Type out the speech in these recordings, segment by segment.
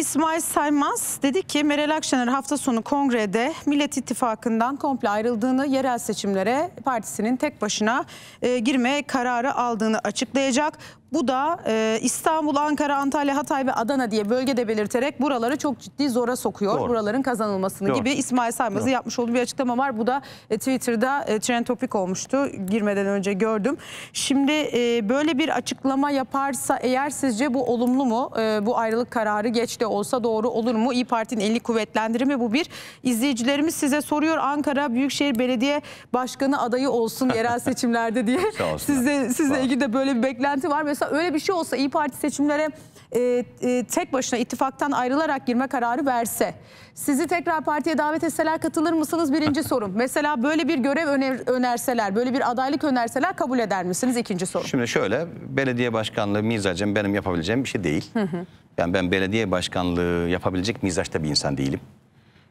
İsmail Saymaz dedi ki Meral Akşener hafta sonu kongrede Millet İttifakı'ndan komple ayrıldığını, yerel seçimlere partisinin tek başına e, girmeye kararı aldığını açıklayacak. Bu da e, İstanbul, Ankara, Antalya, Hatay ve Adana diye bölgede belirterek buraları çok ciddi zora sokuyor. Doğru. Buraların kazanılmasını Doğru. gibi İsmail Saymaz'ı yapmış olduğu bir açıklama var. Bu da e, Twitter'da e, trend topik olmuştu. Girmeden önce gördüm. Şimdi e, böyle bir açıklama yaparsa eğer sizce bu olumlu mu? E, bu ayrılık kararı geç de olsa doğru olur mu? İyi Parti'nin eli kuvvetlendirme bu bir. izleyicilerimiz size soruyor Ankara Büyükşehir Belediye Başkanı adayı olsun yerel seçimlerde diye. Sizle, sizle ilgili de böyle bir beklenti var. Mesela olsa öyle bir şey olsa İyi Parti seçimlere e, e, tek başına ittifaktan ayrılarak girme kararı verse sizi tekrar partiye davet etseler katılır mısınız birinci sorum. Mesela böyle bir görev öner, önerseler böyle bir adaylık önerseler kabul eder misiniz ikinci sorum. Şimdi şöyle belediye başkanlığı mizacım benim yapabileceğim bir şey değil. Hı hı. Yani ben belediye başkanlığı yapabilecek mizaçta bir insan değilim.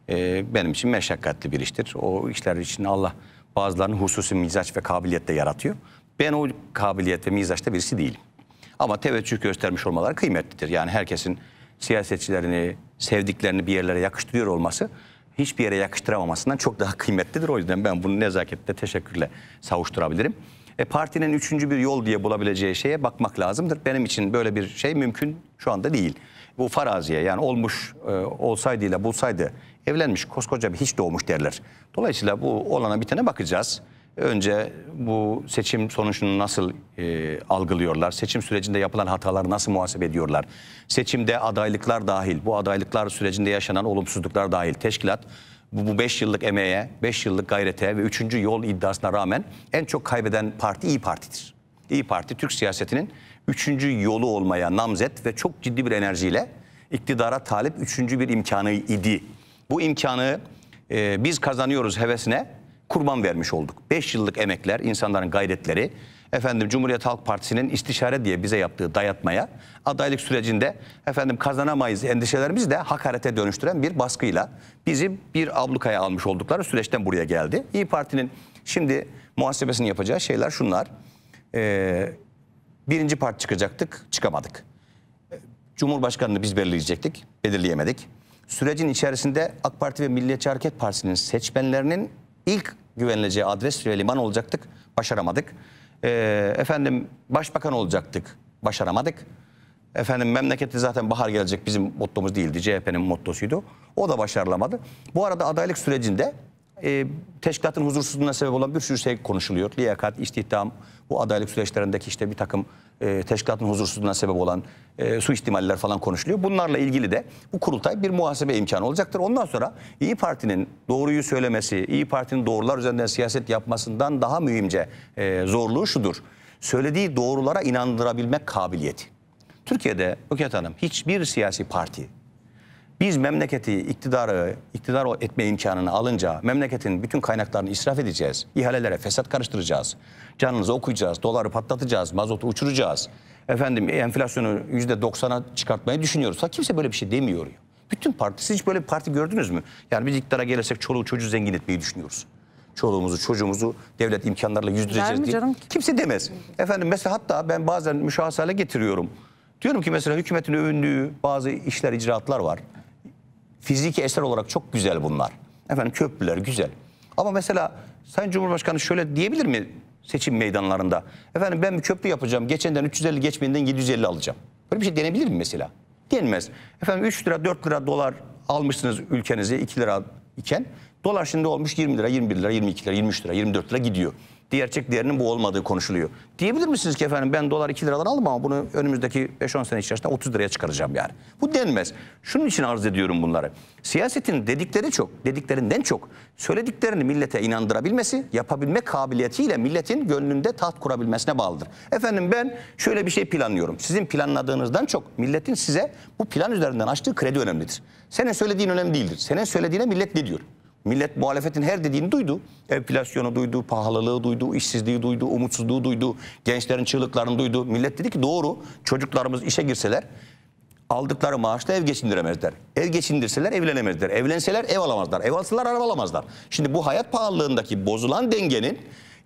Ee, benim için meşakkatli bir iştir. O işler için Allah bazılarının hususi mizaç ve kabiliyette yaratıyor. Ben o kabiliyette ve mizaçta birisi değilim. Ama teveccüh göstermiş olmaları kıymetlidir. Yani herkesin siyasetçilerini, sevdiklerini bir yerlere yakıştırıyor olması hiçbir yere yakıştıramamasından çok daha kıymetlidir. O yüzden ben bunu nezaketle, teşekkürle savuşturabilirim. E, partinin üçüncü bir yol diye bulabileceği şeye bakmak lazımdır. Benim için böyle bir şey mümkün şu anda değil. Bu faraziye yani olmuş e, olsaydı ile bulsaydı evlenmiş koskoca bir hiç doğmuş derler. Dolayısıyla bu olana bitene bakacağız. Önce bu seçim sonucunu nasıl e, algılıyorlar? Seçim sürecinde yapılan hataları nasıl muhasebe ediyorlar? Seçimde adaylıklar dahil, bu adaylıklar sürecinde yaşanan olumsuzluklar dahil teşkilat bu 5 yıllık emeğe, 5 yıllık gayrete ve 3. yol iddiasına rağmen en çok kaybeden parti İyi Parti'dir. İyi Parti Türk siyasetinin 3. yolu olmaya namzet ve çok ciddi bir enerjiyle iktidara talip 3. bir imkanı idi. Bu imkanı e, biz kazanıyoruz hevesine kurban vermiş olduk. 5 yıllık emekler, insanların gayretleri, efendim Cumhuriyet Halk Partisi'nin istişare diye bize yaptığı dayatmaya, adaylık sürecinde efendim kazanamayız endişelerimizi de hakarete dönüştüren bir baskıyla bizi bir ablukaya almış oldukları süreçten buraya geldi. İyi Parti'nin şimdi muhasebesini yapacağı şeyler şunlar. Ee, birinci parti çıkacaktık, çıkamadık. Cumhurbaşkanını biz belirleyecektik, belirleyemedik. Sürecin içerisinde AK Parti ve Milliyetçi Hareket Partisi'nin seçmenlerinin ilk güvenileceği adres ve liman olacaktık. Başaramadık. Ee, efendim başbakan olacaktık. Başaramadık. Efendim memleketi zaten bahar gelecek bizim mottomuz değildi. CHP'nin mottosuydu. O da başarılamadı. Bu arada adaylık sürecinde e, teşkilatın huzursuzluğuna sebep olan bir sürü şey konuşuluyor. Liyakat, istihdam, bu adaylık süreçlerindeki işte bir takım e, teşkilatın huzursuzluğuna sebep olan e, ihtimaller falan konuşuluyor. Bunlarla ilgili de bu kurultay bir muhasebe imkanı olacaktır. Ondan sonra İyi Parti'nin doğruyu söylemesi, İyi Parti'nin doğrular üzerinden siyaset yapmasından daha mühimce e, zorluğu şudur. Söylediği doğrulara inandırabilmek kabiliyeti. Türkiye'de Öket Hanım hiçbir siyasi parti biz memleketi iktidarı, iktidar etme imkanını alınca memleketin bütün kaynaklarını israf edeceğiz. İhalelere fesat karıştıracağız. Canınızı okuyacağız, doları patlatacağız, mazotu uçuracağız. Efendim e, enflasyonu %90'a çıkartmayı düşünüyoruz. Ha, kimse böyle bir şey demiyor. Bütün parti, siz hiç böyle bir parti gördünüz mü? Yani biz iktidara gelirsek çoluğu çocuğu zengin etmeyi düşünüyoruz çoluğumuzu çocuğumuzu devlet imkanlarla yüzdüreceğiz diye. Canım? Kimse demez. Efendim mesela hatta ben bazen müşahhasale getiriyorum. Diyorum ki mesela hükümetin övündüğü bazı işler icraatlar var. Fiziki eser olarak çok güzel bunlar. Efendim köprüler güzel. Ama mesela Sayın Cumhurbaşkanı şöyle diyebilir mi seçim meydanlarında? Efendim ben bir köprü yapacağım. Geçenden 350 geçmenden 750 alacağım. Böyle bir şey denebilir mi mesela? Denmez. Efendim 3 lira 4 lira dolar almışsınız ülkenize 2 lira iken dolar şimdi olmuş 20 lira, 21 lira, 22 lira, 23 lira, 24 lira gidiyor. Gerçek değerinin bu olmadığı konuşuluyor. Diyebilir misiniz ki efendim ben dolar 2 liradan aldım ama bunu önümüzdeki 5-10 sene içerisinde 30 liraya çıkaracağım yani. Bu denmez. Şunun için arz ediyorum bunları. Siyasetin dedikleri çok, dediklerinden çok söylediklerini millete inandırabilmesi, yapabilme kabiliyetiyle milletin gönlünde taht kurabilmesine bağlıdır. Efendim ben şöyle bir şey planlıyorum. Sizin planladığınızdan çok milletin size bu plan üzerinden açtığı kredi önemlidir. Senin söylediğin önemli değildir. Senin söylediğine millet ne diyor? Millet muhalefetin her dediğini duydu. Enflasyonu duydu, pahalılığı duydu, işsizliği duydu, umutsuzluğu duydu, gençlerin çığlıklarını duydu. Millet dedi ki doğru çocuklarımız işe girseler aldıkları maaşla ev geçindiremezler. Ev geçindirseler evlenemezler. Evlenseler ev alamazlar. Ev alsalar araba alamazlar. Şimdi bu hayat pahalılığındaki bozulan dengenin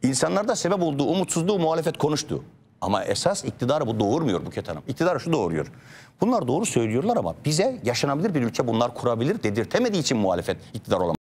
insanlarda sebep olduğu umutsuzluğu muhalefet konuştu. Ama esas iktidarı bu doğurmuyor Buket Hanım. İktidarı şu doğuruyor. Bunlar doğru söylüyorlar ama bize yaşanabilir bir ülke bunlar kurabilir dedirtemediği için muhalefet iktidar olamaz.